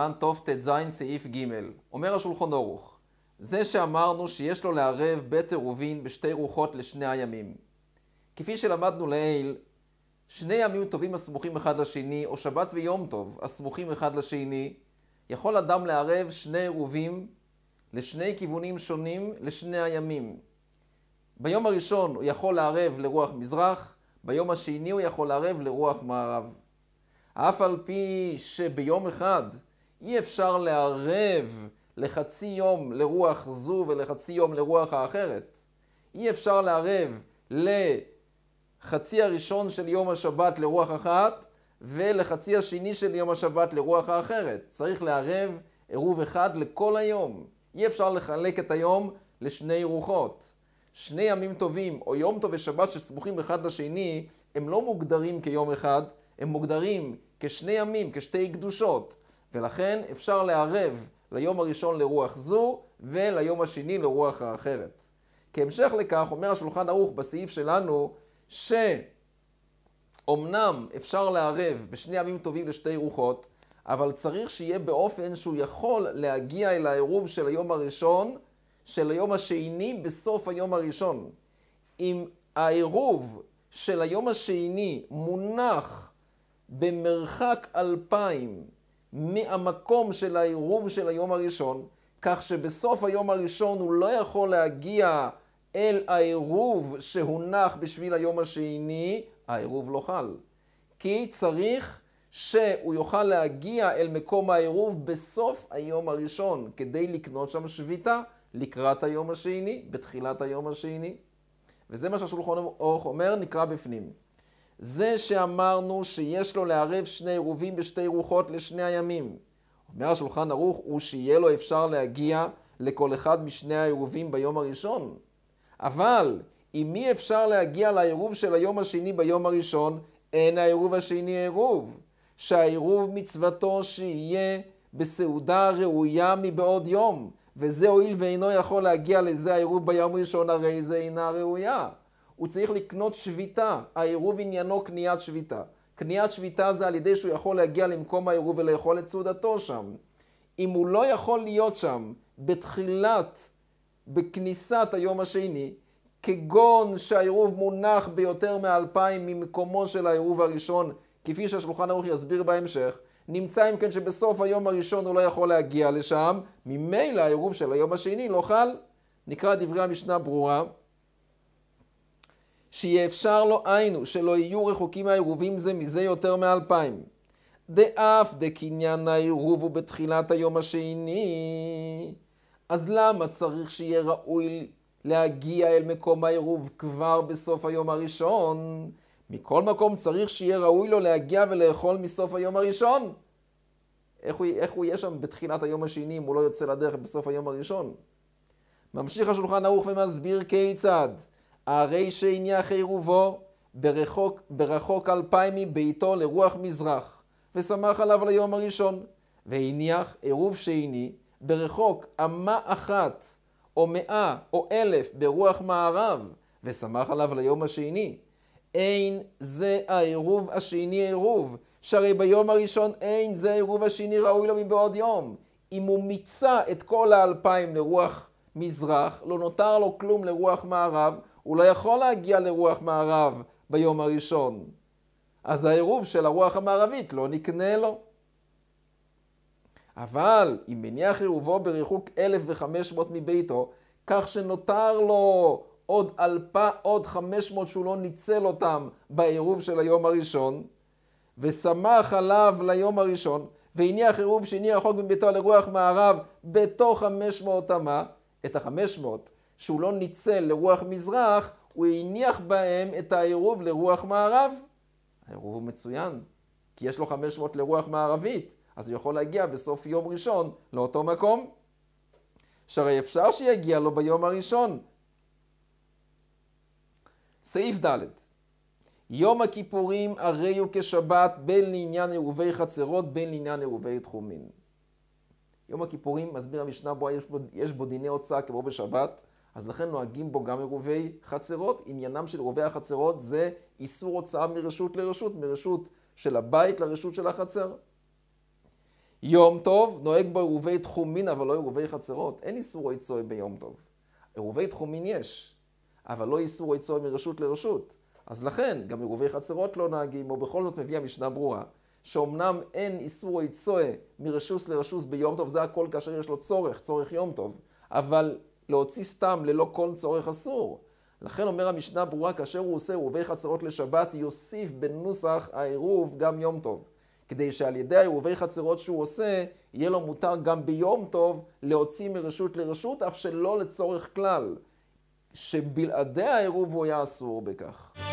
סימן טוב ט"ז סעיף ג', אומר השולחון ערוך, זה שאמרנו שיש לו לערב בית עירובין בשתי רוחות לשני הימים. כפי שלמדנו לעיל, שני ימים טובים הסמוכים אחד לשני, או שבת ויום טוב הסמוכים אחד לשני, יכול אדם לערב שני עירובים לשני כיוונים שונים לשני הימים. ביום הראשון הוא יכול לערב לרוח מזרח, ביום השני הוא יכול לערב לרוח מערב. אף על פי שביום אחד אי אפשר לערב לחצי יום לרוח זו ולחצי יום לרוח האחרת. אי אפשר לערב לחצי הראשון של יום השבת לרוח אחת ולחצי השני של יום השבת לרוח האחרת. צריך לערב עירוב אחד לכל היום. אי אפשר לחלק את היום לשני רוחות. שני ימים טובים או יום טוב ושבת שסמוכים אחד לשני הם לא מוגדרים כיום אחד, הם מוגדרים כשני ימים, כשתי קדושות. ולכן אפשר לערב ליום הראשון לרוח זו וליום השני לרוח האחרת. כהמשך לכך אומר השולחן ערוך בסעיף שלנו שאומנם אפשר לערב בשני ימים טובים לשתי רוחות, אבל צריך שיהיה באופן שהוא יכול להגיע אל העירוב של היום הראשון, של היום השני בסוף היום הראשון. אם העירוב של היום השני מונח במרחק אלפיים מהמקום של העירוב של היום הראשון, כך שבסוף היום הראשון הוא לא יכול להגיע אל העירוב שהונח בשביל היום השני, העירוב לא חל. כי צריך שהוא יוכל להגיע אל מקום העירוב בסוף היום הראשון, כדי לקנות שם שביתה לקראת היום השני, בתחילת היום השני. וזה מה שהשולחון אורך אומר, נקרא בפנים. זה שאמרנו שיש לו לערב שני עירובים בשתי רוחות לשני הימים. אומר השולחן ערוך הוא שיהיה לו אפשר להגיע לכל אחד משני העירובים ביום הראשון. אבל עם מי אפשר להגיע לעירוב של היום השני ביום הראשון? אין העירוב השני עירוב. שהעירוב מצוותו שיהיה בסעודה ראויה מבעוד יום. וזה הואיל ואינו יכול להגיע לזה העירוב ביום ראשון, הרי זה אינה ראויה. הוא צריך לקנות שביתה, העירוב עניינו קניית שביתה. קניית שביתה זה על ידי שהוא יכול להגיע למקום העירוב ולאכול את סעודתו שם. אם הוא לא יכול להיות שם בתחילת, בכניסת היום השני, כגון שהעירוב מונח ביותר מאלפיים ממקומו של העירוב הראשון, כפי שהשולחן ערוך יסביר בהמשך, נמצא אם כן שבסוף היום הראשון הוא לא יכול להגיע לשם, ממילא העירוב של היום השני לא חל. נקרא דברי המשנה ברורה. שיהיה אפשר לו היינו, שלא יהיו רחוקים העירובים זה מזה יותר מאלפיים. דאף דקניין העירוב הוא בתחילת היום השני. אז למה צריך שיהיה ראוי להגיע אל מקום העירוב כבר בסוף היום הראשון? מכל מקום צריך שיהיה ראוי לו להגיע ולאכול מסוף היום הראשון. איך הוא, איך הוא יהיה שם בתחילת היום השני אם הוא לא יוצא לדרך בסוף היום הראשון? ממשיך השולחן ערוך ומסביר כיצד. הרי שהניח עירובו ברחוק, ברחוק אלפיים מביתו לרוח מזרח, ושמח עליו ליום הראשון. והניח עירוב שני ברחוק אמה אחת, או מאה, או אלף, ברוח מערב, ושמח עליו ליום השני. אין זה העירוב השני עירוב, שהרי ביום הראשון אין זה העירוב השני ראוי לו מבעוד יום. אם הוא מיצה את כל האלפיים לרוח מזרח, לא נותר לו כלום לרוח מערב, הוא לא יכול להגיע לרוח מערב ביום הראשון. אז העירוב של הרוח המערבית לא נקנה לו. אבל אם מניח עירובו בריחוק 1,500 מביתו, כך שנותר לו עוד אלפה, עוד 500 שהוא לא ניצל אותם בעירוב של היום הראשון, ושמח עליו ליום הראשון, והניח עירוב שני רחוק מביתו לרוח מערב בתוך 500 אמה, את ה-500 שהוא לא ניצל לרוח מזרח, הוא הניח בהם את העירוב לרוח מערב. העירוב הוא מצוין, כי יש לו 500 לרוח מערבית, אז הוא יכול להגיע בסוף יום ראשון לאותו מקום. שהרי אפשר שיגיע לו ביום הראשון. סעיף ד' יום הכיפורים הרי הוא כשבת בין לעניין עירובי חצרות בין לעניין עירובי תחומים. יום הכיפורים, מסביר המשנה בו, יש בו, יש בו דיני הוצאה כמו בשבת, אז לכן נוהגים בו גם עירובי חצרות. עניינם של עירובי החצרות זה איסור הוצאה מרשות לרשות, מרשות של הבית לרשות של החצר. יום טוב נוהג בו עירובי תחומין, אבל לא עירובי חצרות. אין איסור עצוי ביום טוב. עירובי תחומין יש, אבל לא איסור עצוי מרשות לרשות. אז לכן, גם עירובי חצרות לא נהגים, או בכל זאת מביא המשנה ברורה, שאומנם אין איסור עצוי מרשוס לרשוס ביום טוב, זה הכל כאשר יש לו צורך, צורך יום טוב, אבל להוציא סתם ללא כל צורך אסור. לכן אומר המשנה ברורה, כאשר הוא עושה עירובי חצרות לשבת, יוסיף בנוסח העירוב גם יום טוב. כדי שעל ידי העירובי חצרות שהוא עושה, יהיה לו מותר גם ביום טוב להוציא מרשות לרשות, אף שלא לצורך כלל, שבלעדי העירוב הוא היה אסור בכך.